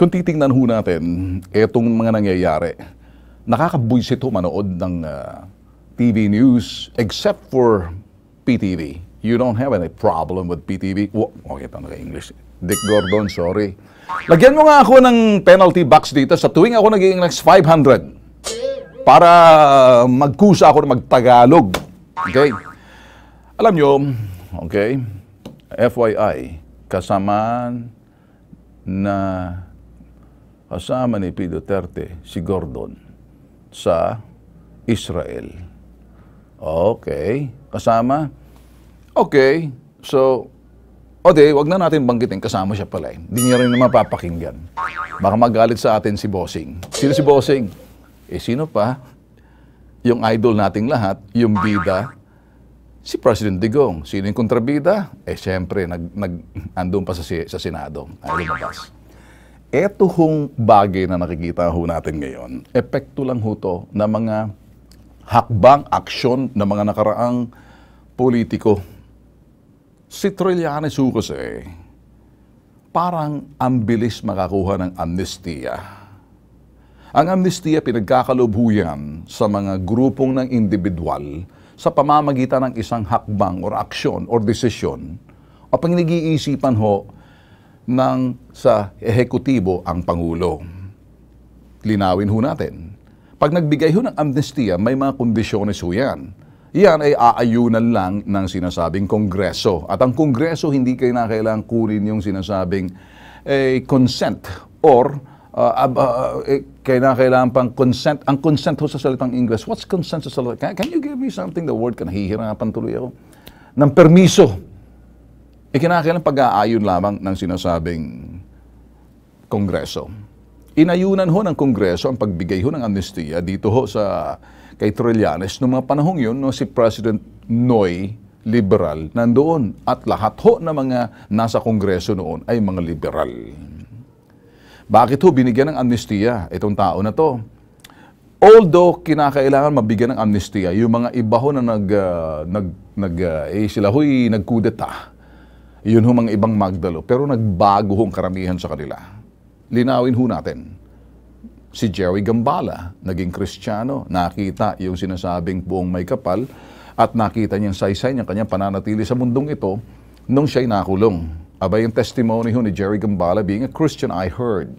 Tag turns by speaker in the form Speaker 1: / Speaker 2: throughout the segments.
Speaker 1: kung titingnan ho natin itong mga nangyayari, nakakabwisit ho manood ng uh, ah, TV news except for PTV. You don't have any problem with PTV. Whoa, okay, ito naka-English. Dick Gordon, sorry. Lagyan mo nga ako ng penalty box dito sa tuwing ako naging next 500 para magkusa ako ng magtagalog. Okay? Alam nyo, okay, FYI, kasamaan na kasama ni P. Duterte si Gordon sa Israel. Okay. Kasama? Okay. So, okay, wag na natin banggitin. Kasama siya pala eh. Hindi niya rin naman papakinggan. Baka magalit sa atin si Bossing. Sino si Bossing? Eh, sino pa? Yung idol nating lahat, yung bida, si President Digong. Sino yung kontrabida? Eh, siyempre, nag, nag, andun pa sa, sa Senado. Ay, lumabas eto hong bagay na nakikita ho natin ngayon, epekto lang ho to ng mga hakbang, aksyon ng mga nakaraang politiko. Si Trillanes ho kasi, parang ang bilis makakuha ng amnestiya. Ang amnestiya pinagkakalubhuyan sa mga grupong ng individual sa pamamagitan ng isang hakbang or aksyon or desisyon o pang nag-iisipan ho ng sa ehekutibo ang Pangulo. Linawin ho natin. Pag nagbigay ho ng amnestiya, may mga kondisyones ho yan. Yan ay aayunan lang ng sinasabing Kongreso. At ang Kongreso, hindi kayo na kailangan kunin yung sinasabing eh, consent or uh, uh, uh, eh, kailangan, kailangan pang consent. Ang consent ho sa salitang English, what's consent sa salitang? Can, can you give me something? The word, kanahihirapan tuloy ako. Ng permiso ikinakailang pag-aayon lamang ng sinasabing Kongreso. Inayunan ho ng Kongreso ang pagbigay ho ng amnestiya dito ho sa kay Trillanes noong mga panahong yun no, si President Noy liberal nandoon at lahat ho na mga nasa Kongreso noon ay mga liberal. Bakit ho binigyan ng amnestiya itong tao na to? Although kinakailangan mabigyan ng amnestiya yung mga iba ho na nag uh, nag nag uh, eh, sila ho'y nagkudeta iyon Yun mga ibang Magdalo, pero nagbago hong karamihan sa kanila. Linawin ho natin. Si Jerry Gambala, naging Kristiyano, nakita yung sinasabing buong may kapal at nakita niyang saysay niya kanyang pananatili sa mundong ito nung siya'y nakulong. Abay yung testimony ho ni Jerry Gambala, being a Christian, I heard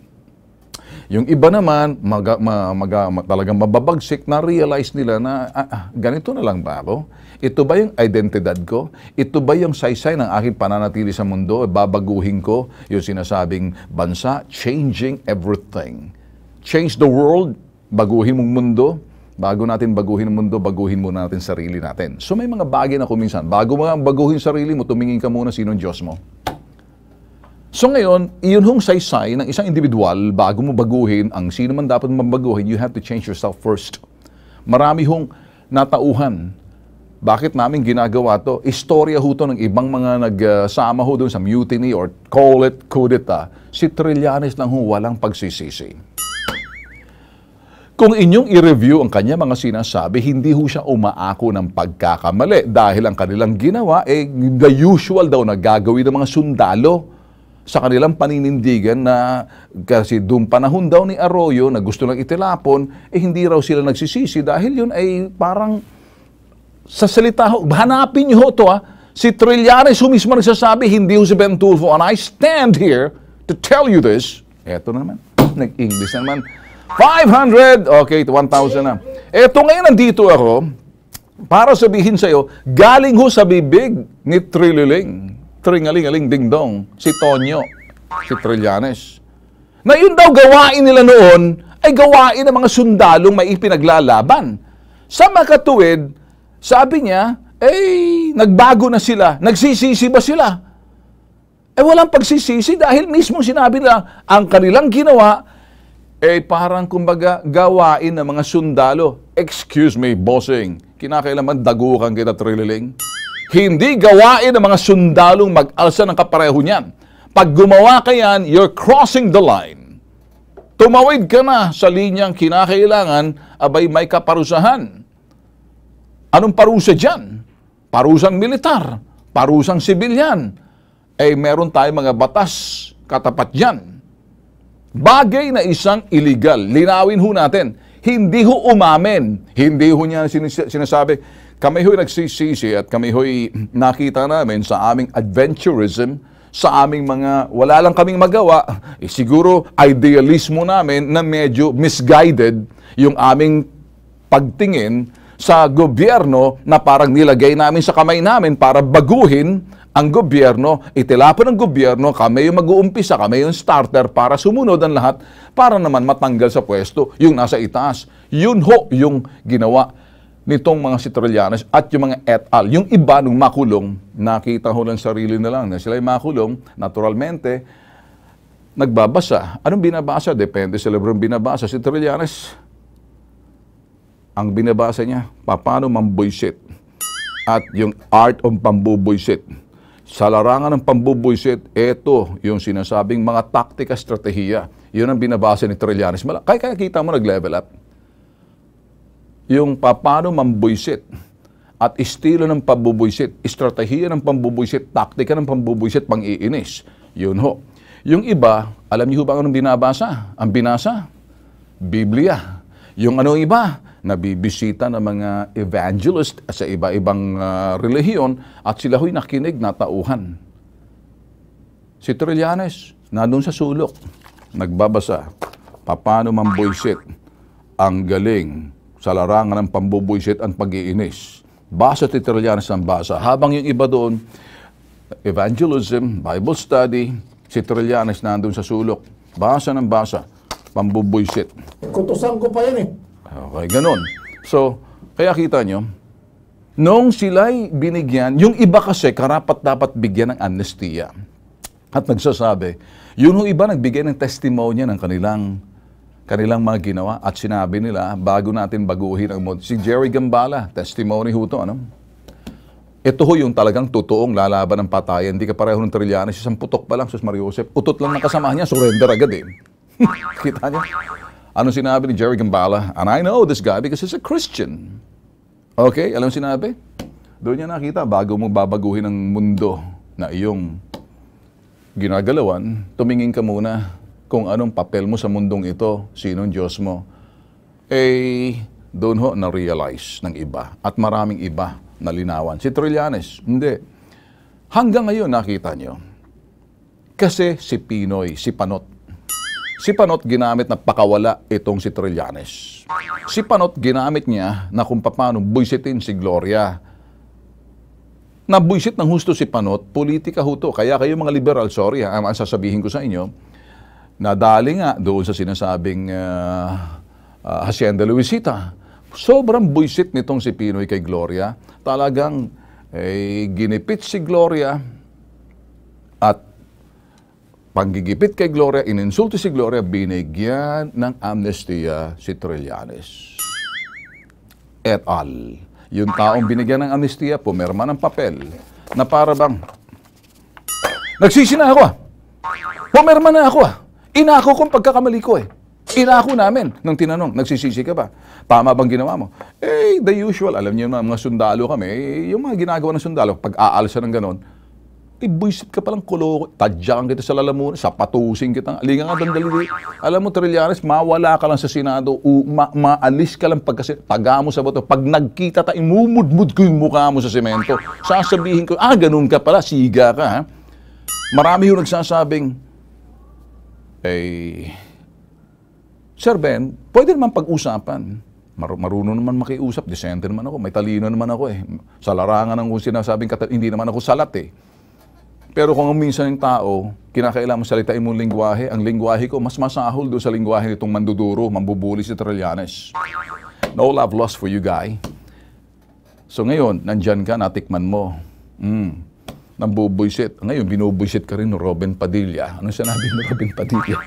Speaker 1: yung iba naman, maga, ma, maga, ma, talagang mababagsik na realize nila na ah, ah, ganito na lang ba ako? Ito ba yung identidad ko? Ito ba yung saysay ng aking pananatili sa mundo? Babaguhin ko yung sinasabing bansa? Changing everything. Change the world, baguhin mong mundo, Bago natin baguhin ang mundo, baguhin muna natin sarili natin. So may mga bagay na kuminsan, bago mo baguhin sarili mo, tumingin ka muna sinong ang Diyos mo. So ngayon, iyon hong saysay ng isang individual bago mo baguhin ang sino man dapat mabaguhin, you have to change yourself first. Marami hong natauhan. Bakit namin ginagawa to? Istorya ho to ng ibang mga nagsama ho doon sa mutiny or call it kudeta. Ah. Si Trillanes lang ho walang pagsisisi. Kung inyong i-review ang kanya mga sinasabi, hindi ho siya umaako ng pagkakamali dahil ang kanilang ginawa, eh, the usual daw na gagawin ng mga sundalo sa kanilang paninindigan na kasi doon panahon daw ni Arroyo na gusto lang itilapon, eh hindi raw sila nagsisisi dahil yun ay parang sa salita ho, hanapin niyo to ah, si Trillanes ho mismo nagsasabi, hindi ho si Ben and I stand here to tell you this. Eto naman, nag-English naman. 500, okay, 1,000 na. Eto ngayon nandito ako, para sabihin sa iyo, galing ho sa bibig ni Trililing, Tringalingaling dingdong, si Tonyo, si Trillanes. Na yun daw gawain nila noon ay gawain ng mga sundalong may ipinaglalaban. Sa makatuwid, sabi niya, eh, nagbago na sila. Nagsisisi ba sila? Eh, walang pagsisisi dahil mismo sinabi nila, ang kanilang ginawa, eh, parang kumbaga gawain ng mga sundalo. Excuse me, bossing. Kinakailaman dagukan kita, Trilling. Hindi gawain ng mga sundalong mag-alsa ng kapareho niyan. Pag gumawa ka yan, you're crossing the line. Tumawid ka na sa linyang kinakailangan, abay may kaparusahan. Anong parusa dyan? Parusang militar, parusang sibilyan. Eh meron tayong mga batas katapat dyan. Bagay na isang illegal. Linawin ho natin. Hindi ho umamin. Hindi ho niya sinasabi, kami ho'y nagsisisi at kami ho'y nakita namin sa aming adventurism, sa aming mga wala lang kaming magawa, eh siguro idealismo namin na medyo misguided yung aming pagtingin sa gobyerno na parang nilagay namin sa kamay namin para baguhin ang gobyerno, itilapon ng gobyerno, kami yung mag-uumpisa, kami yung starter para sumunod ang lahat, para naman matanggal sa pwesto yung nasa itaas. Yun ho yung ginawa nitong mga Sitrillanes at yung mga et al. Yung iba nung makulong, nakita ho lang sarili na lang na sila ay makulong, naturalmente, nagbabasa. Anong binabasa? Depende sa librong binabasa. Si Trillanes, ang binabasa niya, paano mambuisit at yung art of pambubuisit. Sa larangan ng pambubuisit, ito yung sinasabing mga taktika, strategiya. Yun ang binabasa ni Trillanes. Kaya kaya kita mo nag-level up yung paano mambuisit at estilo ng pambubuisit, estratehiya ng pambubuisit, taktika ng pambubuisit, pang-iinis. Yun ho. Yung iba, alam niyo ba anong binabasa? Ang binasa? Biblia. Yung ano iba? Nabibisita ng mga evangelist sa iba-ibang uh, relihiyon at sila ho'y nakinig na tauhan. Si Trillanes, nandun sa sulok, nagbabasa, paano mambuisit, ang galing, sa larangan ng pambubuisit ang pag-iinis. Basa titralyanas ng basa. Habang yung iba doon, evangelism, Bible study, si Trillanes nandun sa sulok. Basa ng basa, pambubuisit. Kutusan ko pa yan eh. Okay, ganun. So, kaya kita nyo, nung sila'y binigyan, yung iba kasi karapat dapat bigyan ng amnestia. At nagsasabi, yun yung iba nagbigay ng testimonya ng kanilang kanilang mga ginawa at sinabi nila bago natin baguhin ang mundo. Si Jerry Gambala, testimony ho ito, ano? Ito ho yung talagang totoong lalaban ng patayan. Hindi ka pareho ng Trillanes. Isang putok pa lang, Sus Mario Joseph. Utot lang ng kasamahan niya, surrender agad eh. Kita niya? Ano sinabi ni Jerry Gambala? And I know this guy because he's a Christian. Okay, alam ano sinabi? Doon niya nakita, bago mo babaguhin ang mundo na iyong ginagalawan, tumingin ka muna kung anong papel mo sa mundong ito, sinong Diyos mo, eh, doon ho na-realize ng iba at maraming iba na linawan. Si Trillanes, hindi. Hanggang ngayon nakita nyo, kasi si Pinoy, si Panot, si Panot ginamit na pakawala itong si Trillanes. Si Panot ginamit niya na kung paano buisitin si Gloria. Nabuisit ng husto si Panot, politika ho Kaya kayo mga liberal, sorry ha, ang sasabihin ko sa inyo, nadali nga doon sa sinasabing uh, uh, Hacienda Luisita. Sobrang buisit nitong si Pinoy kay Gloria. Talagang eh, ginipit si Gloria at panggigipit kay Gloria, ininsulto si Gloria, binigyan ng amnestiya si Trillanes. Et al. Yung taong binigyan ng amnestiya, pumirma ng papel na para bang, nagsisi ako ah. Pumirma na ako ah. Inako kong pagkakamali ko eh. Inako namin nung tinanong, nagsisisi ka ba? Tama bang ginawa mo? Eh, the usual. Alam niyo mga sundalo kami, eh, yung mga ginagawa ng sundalo, pag aalas siya ng ganon, eh, buisit ka palang kulo, tadyakan kita sa lalamunan, sa kita, alingan ka dandali. Alam mo, Trillanes, mawala ka lang sa Senado, u- ma- maalis ka lang pagkasi, taga mo sa bato. Pag nagkita ta, imumudmud ko yung mukha mo sa semento. Sasabihin ko, ah, ganun ka pala, siga ka, ha? Marami yung nagsasabing, eh, Sir Ben, pwede naman pag-usapan. Mar- marunong naman makiusap, disente naman ako, may talino naman ako eh. Sa larangan ng kung sinasabing katal- hindi naman ako salat eh. Pero kung minsan yung tao, kinakailangan mo salitain mo lingwahe, ang lingwahe ko, mas masahol doon sa lingwahe nitong manduduro, mambubulis si Trillanes. No love lost for you, guy. So ngayon, nandyan ka, natikman mo. Mm nambubuysit. Ngayon, binubuysit ka rin ni Robin Padilla. Ano sinabi ni Robin Padilla?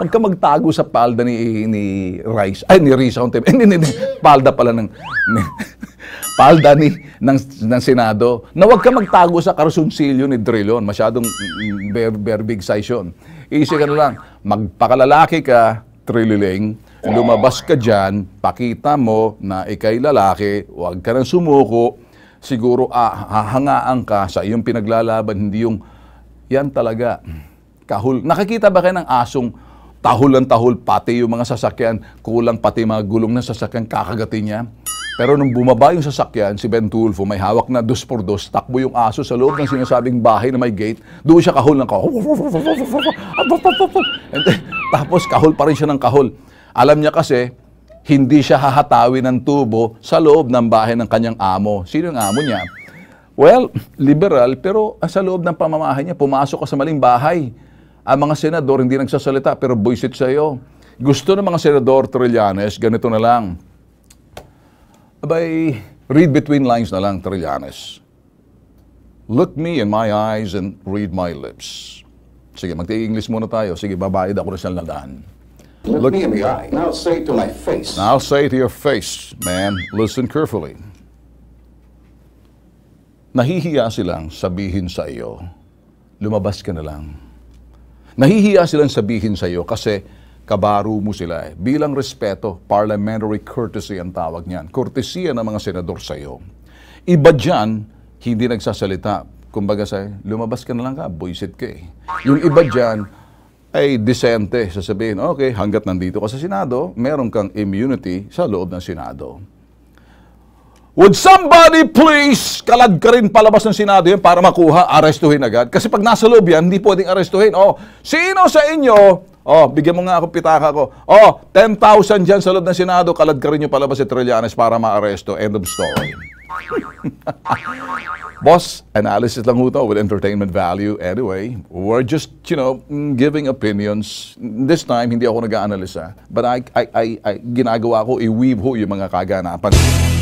Speaker 1: Huwag magtago sa palda ni, ni Rice. Ay, ni Risa, on TV. Eh, ni, ni, ni, palda pala ng... Ni, palda ni, ng, ng Senado. Na huwag ka magtago sa karsunsilyo ni Drillon. Masyadong very, mm, mm, very big size yun. Easy ka na lang. Magpakalalaki ka, Trilliling. Lumabas ka dyan, pakita mo na ikay lalaki, huwag ka nang sumuko, siguro ah, hahangaan ka sa iyong pinaglalaban, hindi yung yan talaga kahul. Nakikita ba kayo ng asong tahol ang tahol, pati yung mga sasakyan, kulang pati mga gulong ng sasakyan, kakagatin niya. Pero nung bumaba yung sasakyan, si Bentulfo, may hawak na dos por dos, takbo yung aso sa loob ng sinasabing bahay na may gate, doon siya kahol ng kahol. And, tapos kahol pa rin siya ng kahol. Alam niya kasi, hindi siya hahatawi ng tubo sa loob ng bahay ng kanyang amo. Sino ang amo niya? Well, liberal, pero ah, sa loob ng pamamahay niya, pumasok ka sa maling bahay. Ang mga senador hindi nagsasalita, pero buisit sa iyo. Gusto ng mga senador Trillanes, ganito na lang. Abay, read between lines na lang, Trillanes. Look me in my eyes and read my lips. Sige, magti-English muna tayo. Sige, babayad ako na sa nadaan. Look, Look me in the eye. Now say to my face. Now say to your face, man. Listen carefully. Nahihiya silang sabihin sa iyo, lumabas ka na lang. Nahihiya silang sabihin sa iyo kasi kabaro mo sila eh. Bilang respeto, parliamentary courtesy ang tawag niyan. Kortesiya ng mga senador sa iyo. Iba dyan, hindi nagsasalita. Kumbaga sa lumabas ka na lang ka, buisit ka eh. Yung iba dyan, ay disente. Sasabihin, okay, hanggat nandito ka sa Senado, meron kang immunity sa loob ng Senado. Would somebody please, kalad ka rin palabas ng Senado yan para makuha, arestuhin agad. Kasi pag nasa loob yan, hindi pwedeng arestuhin. Oh, sino sa inyo, oh, bigyan mo nga ako pitaka ko. Oh, 10,000 dyan sa loob ng Senado, kalad ka rin yung palabas si Trillanes para maaresto. End of story. Boss, analysis lang ho with entertainment value. Anyway, we're just, you know, giving opinions. This time, hindi ako nag-analyze, ah. But I, I, I, I, ginagawa ko, i-weave ho yung mga kaganapan.